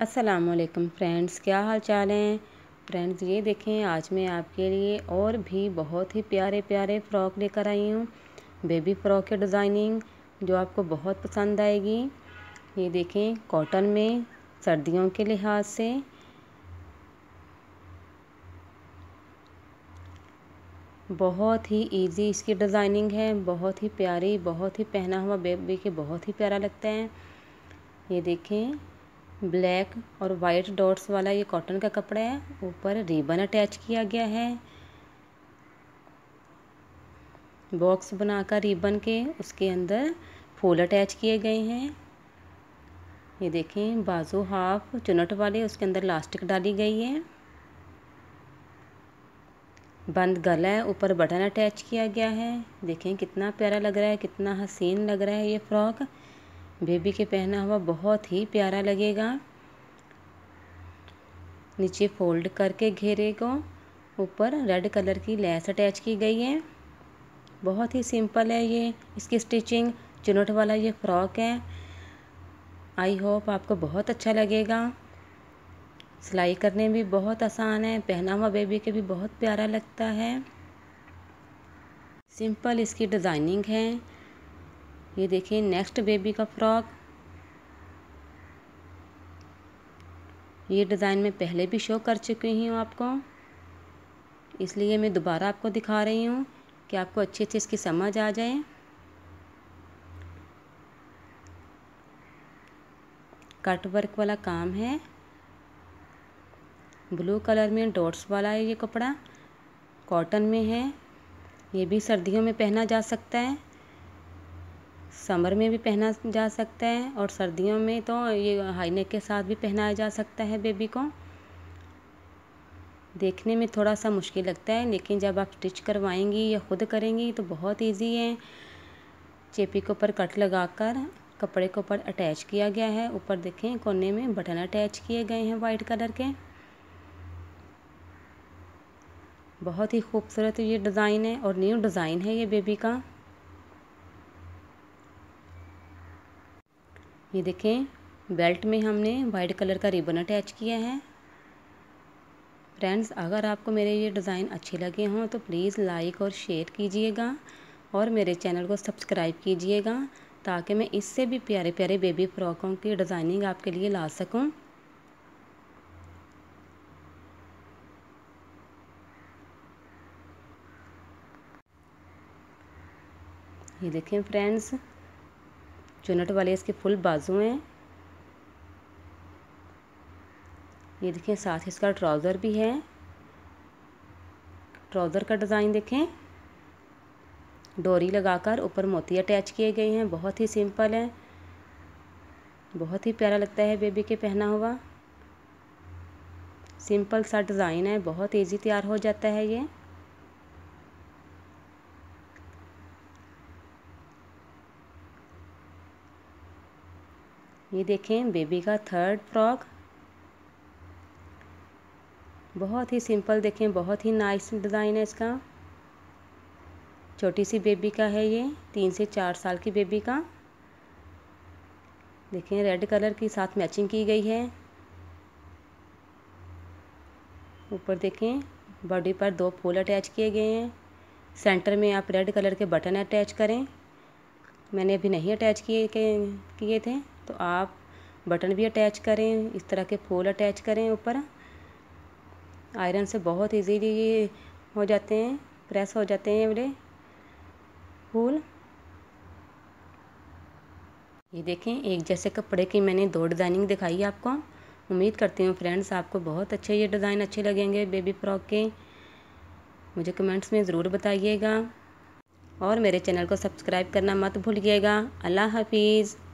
असलकम फ्रेंड्स क्या हाल चाल हैं फ्रेंड्स ये देखें आज मैं आपके लिए और भी बहुत ही प्यारे प्यारे फ़्रॉक लेकर आई हूँ बेबी फ़्रॉक की डिज़ाइनिंग जो आपको बहुत पसंद आएगी ये देखें कॉटन में सर्दियों के लिहाज से बहुत ही इजी इसकी डिज़ाइनिंग है बहुत ही प्यारी बहुत ही पहना हुआ बेबी के बहुत ही प्यारा लगता है ये देखें ब्लैक और वाइट डॉट्स वाला ये कॉटन का कपड़ा है ऊपर रिबन अटैच किया गया है बॉक्स बनाकर रिबन के उसके अंदर फूल अटैच किए गए हैं ये देखें बाजू हाफ चुनट वाले उसके अंदर लास्टिक डाली गई है बंद गला है ऊपर बटन अटैच किया गया है देखें कितना प्यारा लग रहा है कितना हसीन लग रहा है ये फ्रॉक बेबी के पहना हुआ बहुत ही प्यारा लगेगा नीचे फोल्ड करके घेरे को ऊपर रेड कलर की लेस अटैच की गई है बहुत ही सिंपल है ये इसकी स्टिचिंग चुनट वाला ये फ्रॉक है आई होप आपको बहुत अच्छा लगेगा सिलाई करने में भी बहुत आसान है पहना हुआ बेबी के भी बहुत प्यारा लगता है सिंपल इसकी डिज़ाइनिंग है ये देखिए नेक्स्ट बेबी का फ्रॉक ये डिज़ाइन मैं पहले भी शो कर चुकी हूँ आपको इसलिए मैं दोबारा आपको दिखा रही हूँ कि आपको अच्छे अच्छे इसकी समझ आ जाए कट वर्क वाला काम है ब्लू कलर में डॉट्स वाला है ये कपड़ा कॉटन में है ये भी सर्दियों में पहना जा सकता है समर में भी पहना जा सकता है और सर्दियों में तो ये हाई नेक के साथ भी पहनाया जा सकता है बेबी को देखने में थोड़ा सा मुश्किल लगता है लेकिन जब आप स्टिच करवाएंगी या ख़ुद करेंगी तो बहुत इजी है चेपी के ऊपर कट लगाकर कपड़े के ऊपर अटैच किया गया है ऊपर देखें कोने में बटन अटैच किए गए हैं वाइट कलर के बहुत ही खूबसूरत ये डिज़ाइन है और न्यू डिज़ाइन है ये बेबी का ये देखें बेल्ट में हमने वाइट कलर का रिबन अटैच किया है फ्रेंड्स अगर आपको मेरे ये डिज़ाइन अच्छे लगे हों तो प्लीज़ लाइक और शेयर कीजिएगा और मेरे चैनल को सब्सक्राइब कीजिएगा ताकि मैं इससे भी प्यारे प्यारे बेबी फ्रॉकों की डिज़ाइनिंग आपके लिए ला सकूं ये देखें फ्रेंड्स चुनट वाले इसके फुल बाजू हैं ये देखें साथ ही इसका ट्राउज़र भी है ट्राउज़र का डिज़ाइन देखें डोरी लगाकर ऊपर मोती अटैच किए गए हैं बहुत ही सिंपल है बहुत ही प्यारा लगता है बेबी के पहना हुआ सिंपल सा डिज़ाइन है बहुत इजी तैयार हो जाता है ये ये देखें बेबी का थर्ड फ्रॉक बहुत ही सिंपल देखें बहुत ही नाइस डिज़ाइन है इसका छोटी सी बेबी का है ये तीन से चार साल की बेबी का देखें रेड कलर की साथ मैचिंग की गई है ऊपर देखें बॉडी पर दो फूल अटैच किए गए हैं सेंटर में आप रेड कलर के बटन अटैच करें मैंने अभी नहीं अटैच किए किए थे तो आप बटन भी अटैच करें इस तरह के फूल अटैच करें ऊपर आयरन से बहुत इजीली ये हो जाते हैं प्रेस हो जाते हैं बड़े फूल ये देखें एक जैसे कपड़े की मैंने दो डिज़ाइनिंग दिखाई है आपको उम्मीद करती हूँ फ्रेंड्स आपको बहुत अच्छे ये डिज़ाइन अच्छे लगेंगे बेबी फ्रॉक के मुझे कमेंट्स में ज़रूर बताइएगा और मेरे चैनल को सब्सक्राइब करना मत भूलिएगा अल्लाह हाफिज़